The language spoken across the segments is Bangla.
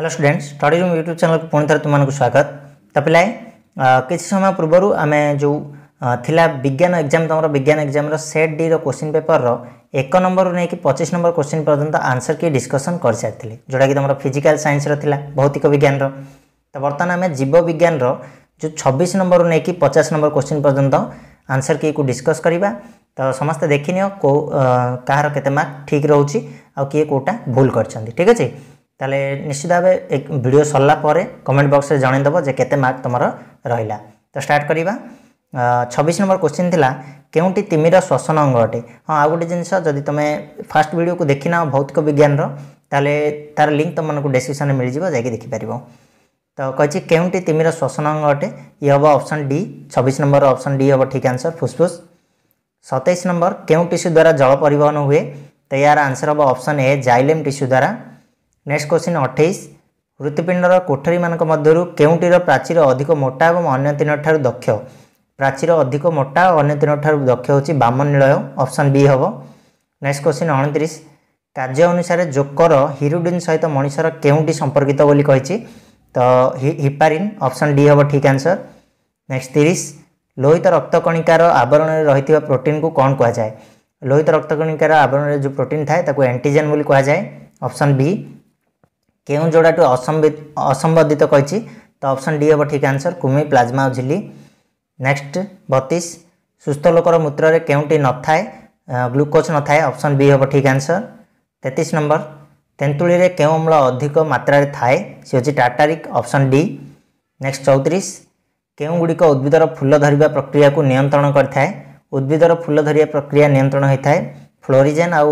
hello students study room YouTube channel को पुणि थे तुमको स्वागत तपाईलाई କିଛି ସମୟ ପୂର୍ବରୁ ଆମେ ଯେଉଁ ଥିଲା ବିଜ୍ଞାନ ଏକ୍ଜାମ୍ ତୁମର ବିଜ୍ଞାନ ଏକ୍ଜାମ୍ର ସେଟ୍ ଡିର କୋଶ୍ଚିନ୍ ପେପରର ଏକ ନମ୍ବରରୁ ନେଇକି ପଚିଶ ନମ୍ବର କୋଶ୍ଚିନ୍ ପର୍ଯ୍ୟନ୍ତ ଆନ୍ସର୍ କି ଡିସ୍କସନ୍ କରିସାରିଥିଲେ ଯେଉଁଟାକି ତୁମର ଫିଜିକାଲ୍ ସାଇନ୍ସର ଥିଲା ଭୌତିକ ବିଜ୍ଞାନର ତ ବର୍ତ୍ତମାନ ଆମେ ଜୀବ ବିଜ୍ଞାନର ଯେଉଁ ଛବିଶ ନମ୍ବରରୁ ନେଇକି ପଚାଶ ନମ୍ବର କୋଶ୍ଚିନ୍ ପର୍ଯ୍ୟନ୍ତ ଆନ୍ସର୍ କିକୁ ଡିସ୍କସ୍ କରିବା ତ ସମସ୍ତେ ଦେଖିନିଅ କେଉଁ କାହାର କେତେ ମାର୍କ ଠିକ୍ ରହୁଛି ଆଉ କିଏ କେଉଁଟା ଭୁଲ କରିଛନ୍ତି ଠିକ୍ ଅଛି তাহলে নিশ্চিত ভাবে এই ভিডিও সরলা পরে কমেন্ট বক্সে জনাই দেব যে কেতে মার্ক তোমার রহিলা তো স্টার্ট করা ছবিশ নম্বর কোশ্চিন লা কেউটি তিমির শ্বসন অঙ্গ অটে হ্যাঁ আউ গোটে জিনিস যদি তুমি ফার্স্ট ভিডিও দেখি না ভৌতিক বিজ্ঞানর তাহলে তার লিঙ্ক তোমাকে ডেসক্রিপশনে যাব যাই দেখিপার তো কে কেউটি তিমির শ্বসন অঙ্গ অটে ই হব অপশন ডি ছবিশ নম্বর অপশন ডি হব ঠিক আনসর ফুসফুস সতেইশ নম্বর কেউ টিস্যু দ্বারা জল পরিবহন হুয়ে তো ইয়ার আনসর হব অপশন এ জাইলেম টিস্যু দ্বারা ନେକ୍ସଟ କ୍ୱେଶ୍ଚିନ୍ ଅଠେଇଶ ହୃତ୍ପିଣ୍ଡର କୋଠରୀମାନଙ୍କ ମଧ୍ୟରୁ କେଉଁଟିର ପ୍ରାଚୀର ଅଧିକ ମୋଟା ଏବଂ ଅନ୍ୟ ତିନୋଟିଠାରୁ ଦକ୍ଷ ପ୍ରାଚୀର ଅଧିକ ମୋଟା ଅନ୍ୟ ତିନୋଟିଠାରୁ ଦକ୍ଷ ହେଉଛି ବାମ ନିଳୟ ଅପସନ୍ ବି ହେବ ନେକ୍ସଟ କ୍ୱେଶ୍ଚିନ୍ ଅଣତିରିଶ କାର୍ଯ୍ୟ ଅନୁସାରେ ଜୋକର ହିରୁଡିନ୍ ସହିତ ମଣିଷର କେଉଁଟି ସମ୍ପର୍କିତ ବୋଲି କହିଛି ତ ହିପାରିନ୍ ଅପସନ୍ ଡି ହେବ ଠିକ୍ ଆନ୍ସର ନେକ୍ସଟ ତିରିଶ ଲୋହିତ ରକ୍ତକଣିକାର ଆବରଣରେ ରହିଥିବା ପ୍ରୋଟିନ୍କୁ କ'ଣ କୁହାଯାଏ লোহিত রক্তকণিকার আবরণের যে প্রোটিন থাকে তাকে অ্যান্টিজেন বলে কুহযায় অপশন বি କେଉଁ ଯୋଡ଼ାଟି ଅସମ୍ବନ୍ଧିତ କହିଛି ତ ଅପସନ୍ ଡି ହେବ ଠିକ୍ ଆନ୍ସର କୁମି ପ୍ଲାଜମା ଆଉ ଝିଲି ନେକ୍ସଟ ବତିଶ ସୁସ୍ଥ ଲୋକର ମୂତ୍ରରେ କେଉଁଟି ନଥାଏ ଗ୍ଲୁକୋଜ୍ ନଥାଏ ଅପସନ୍ ବି ହେବ ଠିକ୍ ଆନ୍ସର ତେତିଶ ନମ୍ବର ତେନ୍ତୁଳିରେ କେଉଁ ଅମ୍ଳ ଅଧିକ ମାତ୍ରାରେ ଥାଏ ସେ ହେଉଛି ଟାଟାରିକ୍ ଅପସନ୍ ଡି ନେକ୍ସଟ ଚଉତିରିଶ କେଉଁଗୁଡ଼ିକ ଉଦ୍ଭିଦର ଫୁଲ ଧରିବା ପ୍ରକ୍ରିୟାକୁ ନିୟନ୍ତ୍ରଣ କରିଥାଏ ଉଦ୍ଭିଦର ଫୁଲ ଧରିବା ପ୍ରକ୍ରିୟା ନିୟନ୍ତ୍ରଣ ହୋଇଥାଏ ଫ୍ଲୋରିଜେନ୍ ଆଉ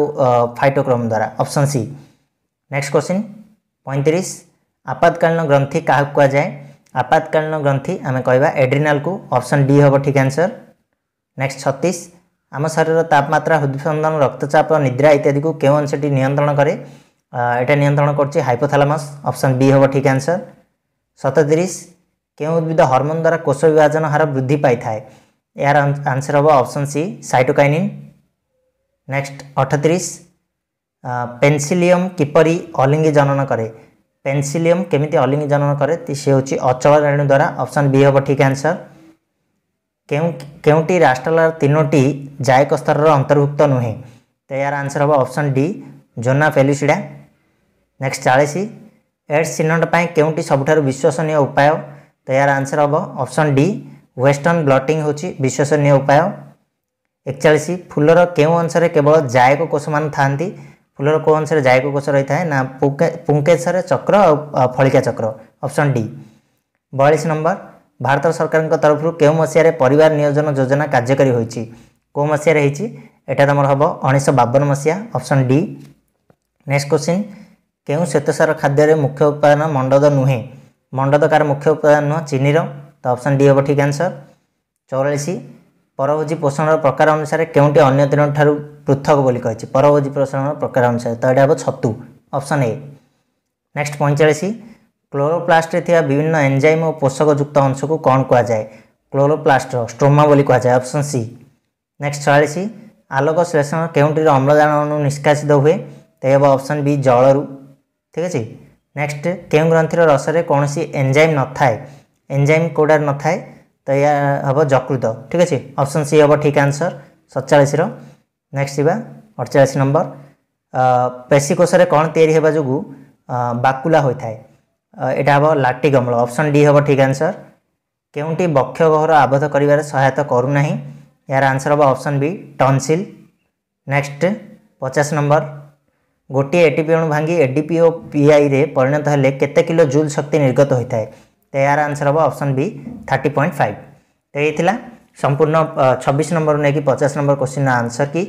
ଫାଇଟୋକ୍ରୋମ୍ ଦ୍ୱାରା ଅପସନ୍ ସି ନେକ୍ସଟ କ୍ୱେଶ୍ଚିନ୍ পঁয়ত্রিশ আপাতকালীন গ্রন্থি কাহক কুযায় আপাতকালীন গ্রন্থি আমি কহবা এড্রিনাল কু অপশন ডি হব ঠিক আনসর নেক্সট ছতিশ আম শরীর তাপমাত্রা হৃদস্পন্দন রক্তচাপ নিদ্রা ইত্যাদি কেউ অংশটি নিয়ন্ত্রণ করে এটা নিয়ন্ত্রণ করছে হাইপোথালামস অপশন বি হব ঠিক আনসর সততিরিশ কেউ উদ্ভিদ হরমোন দ্বারা কোষ বিভাজন হার বৃদ্ধি পাই এর আনসর হব অপশন সি সাইটোকাইনিন নেক্সট অঠতিরিশ পেনসিলিয়ম কিপরি অলিঙ্গি জনন করে পেনসিলিয়ম কেমিতি অলিঙ্গি জনন করে সে হচ্ছে অচল রেণু দ্বারা অপশন বি হব ঠিক আনসর কেউ কেউটি রাষ্ট্রলার তিনোটি জায়ক স্তরের অন্তর্ভুক্ত নুহে তো এর আনসর হব option D zona pellucida next চাশ এডস চিহ্নট পাই কেউটি সবুঠার বিশ্বসনীয় উপায় তো এর আনসর হব অপশন ডি ওয়েস্টর্ন ব্লটিং হচ্ছে বিশ্বসনীয় উপায় একচাশ ফুলর কেউ অংশে কেবল জায়ক কোষ মানে থাকে ଫୁଲର କେଉଁ ଅନୁସାରେ ଜାୟକ କୋଷ ରହିଥାଏ ନା ପୁଙ୍କେଶ୍ୱର ଚକ୍ର ଆଉ ଫଳିକା ଚକ୍ର ଅପସନ୍ ଡି ବୟାଳିଶ ନମ୍ବର ଭାରତ ସରକାରଙ୍କ ତରଫରୁ କେଉଁ ମସିହାରେ ପରିବାର ନିୟୋଜନ ଯୋଜନା କାର୍ଯ୍ୟକାରୀ ହୋଇଛି କେଉଁ ମସିହାରେ ହେଇଛି ଏଇଟା ତୁମର ହେବ ଉଣେଇଶହ ବାବନ ମସିହା ଅପସନ୍ ଡି ନେକ୍ସଟ କ୍ୱେଶ୍ଚିନ୍ କେଉଁ ଶ୍ୱେତସାର ଖାଦ୍ୟରେ ମୁଖ୍ୟ ଉପାଦାନ ମଣ୍ଡଦ ନୁହେଁ ମଣ୍ଡଦ କାହାର ମୁଖ୍ୟ ଉପାଦାନ ନୁହଁ ଚିନିର ତ ଅପସନ୍ ଡି ହେବ ଠିକ୍ ଆନ୍ସର୍ ଚଉରାଳିଶ ପରଭୋଜି ପୋଷଣର ପ୍ରକାର ଅନୁସାରେ କେଉଁଟି ଅନ୍ୟ ଦିନଠାରୁ ପୃଥକ ବୋଲି କହିଛି ପରଭୋଜୀ ପ୍ରସାରଣ ପ୍ରକାର ଅନୁସାରେ ତ ଏଇଟା ହେବ ଛତୁ ଅପସନ୍ ଏ ନେକ୍ସଟ ପଇଁଚାଳିଶ କ୍ଲୋରୋପ୍ଲାଷ୍ଟରେ ଥିବା ବିଭିନ୍ନ ଏନ୍ଜାଇମ୍ ଓ ପୋଷକଯୁକ୍ତ ଅଂଶକୁ କ'ଣ କୁହାଯାଏ କ୍ଲୋରୋପ୍ଲାଷ୍ଟର ଷ୍ଟ୍ରୋମା ବୋଲି କୁହାଯାଏ ଅପସନ୍ ସି ନେକ୍ସଟ ଛୟାଳିଶ ଆଲୋକ ଶ୍ଳେଷଣ କେଉଁଟିରେ ଅମ୍ଳଜାନ ଅଣୁ ନିଷ୍କାସିତ ହୁଏ ତ ହେବ ଅପସନ୍ ବି ଜଳରୁ ଠିକ୍ ଅଛି ନେକ୍ସଟ କେଉଁ ଗ୍ରନ୍ଥିର ରସରେ କୌଣସି ଏନ୍ଜାଇମ୍ ନଥାଏ ଏନ୍ଜାଇମ୍ କେଉଁଟାରେ ନଥାଏ ତ ଏହା ହେବ ଯକୃତ ଠିକ୍ ଅଛି ଅପସନ୍ ସି ହେବ ଠିକ୍ ଆନ୍ସର୍ ସତଚାଳିଶର ନେକ୍ସଟ ଯିବା ଅଠଚାଳିଶ ନମ୍ବର ପେଶିକୋଷରେ କ'ଣ ତିଆରି ହେବା ଯୋଗୁଁ ବାକୁଲା ହୋଇଥାଏ ଏଇଟା ହେବ ଲାକ୍ଟିକ୍ ଅମ୍ଳ ଅପସନ୍ ଡି ହେବ ଠିକ୍ ଆନ୍ସର କେଉଁଟି ବକ୍ଷ ଗହ୍ୱର ଆବଦ୍ଧ କରିବାରେ ସହାୟତା କରୁନାହିଁ ଏହାର ଆନ୍ସର ହେବ ଅପସନ୍ ବି ଟନସିଲ୍ ନେକ୍ସଟ ପଚାଶ ନମ୍ବର ଗୋଟିଏ ଏଟିପି ଅଣୁ ଭାଙ୍ଗି ଏଡିପି ଓ ପିଆଇରେ ପରିଣତ ହେଲେ କେତେ କିଲୋ ଜୁଲ୍ ଶକ୍ତି ନିର୍ଗତ ହୋଇଥାଏ ତ ଏହାର ଆନ୍ସର ହେବ option B thirty point five ତ ଏଇ ଥିଲା ସମ୍ପୂର୍ଣ୍ଣ ଛବିଶ ନମ୍ବରରୁ ନେଇକି ପଚାଶ ନମ୍ବର କୋଶ୍ଚିନ୍ର ଆନ୍ସର କି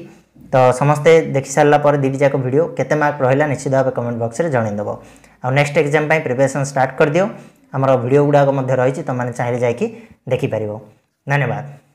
তো সমস্তে দেখি সারা পরে দুইটি যাক ভিডিও কেতে মার্ক রহলা নিশ্চিত ভাবে কমেন্ট বক্সরে জনাইদেব আেক্সট এক্সাম পাই প্রিপারেসন স্টার্ট করে দিও আমার ভিডিও গুড়াক রয়েছে তোমাদের চাইলে যাই দেখিপার ধন্যবাদ